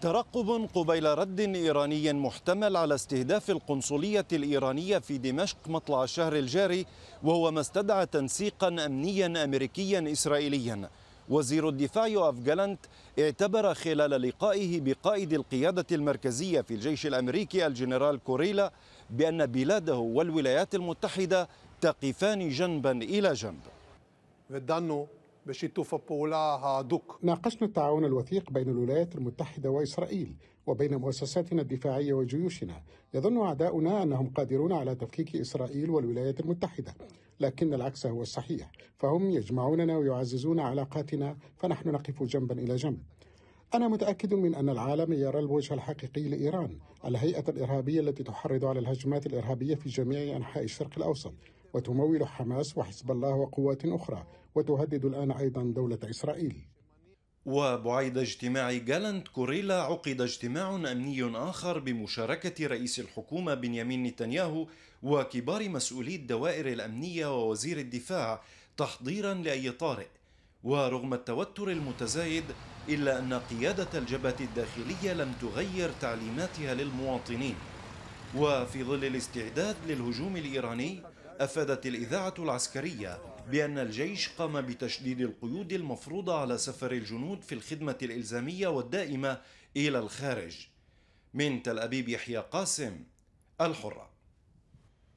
ترقب قبيل رد إيراني محتمل على استهداف القنصلية الإيرانية في دمشق مطلع الشهر الجاري وهو ما استدعى تنسيقا أمنيا أمريكيا إسرائيليا وزير الدفاع يوف جالنت اعتبر خلال لقائه بقائد القيادة المركزية في الجيش الأمريكي الجنرال كوريلا بأن بلاده والولايات المتحدة تقفان جنبا إلى جنب باش بولا هادوك ناقشنا التعاون الوثيق بين الولايات المتحدة وإسرائيل وبين مؤسساتنا الدفاعية وجيوشنا يظن أعداؤنا أنهم قادرون على تفكيك إسرائيل والولايات المتحدة لكن العكس هو الصحيح فهم يجمعوننا ويعززون علاقاتنا فنحن نقف جنبا إلى جنب أنا متأكد من أن العالم يرى الوجه الحقيقي لإيران الهيئة الإرهابية التي تحرض على الهجمات الإرهابية في جميع أنحاء الشرق الأوسط وتمول حماس وحزب الله وقوات أخرى وتهدد الآن أيضا دولة إسرائيل وبعيد اجتماع جالنت كوريلا عقد اجتماع أمني آخر بمشاركة رئيس الحكومة بنيامين نتنياهو وكبار مسؤولي الدوائر الأمنية ووزير الدفاع تحضيرا لأي طارئ ورغم التوتر المتزايد إلا أن قيادة الجبهة الداخلية لم تغير تعليماتها للمواطنين وفي ظل الاستعداد للهجوم الإيراني أفادت الإذاعة العسكرية بأن الجيش قام بتشديد القيود المفروضة على سفر الجنود في الخدمة الإلزامية والدائمة إلى الخارج من تل أبيب يحيى قاسم الحره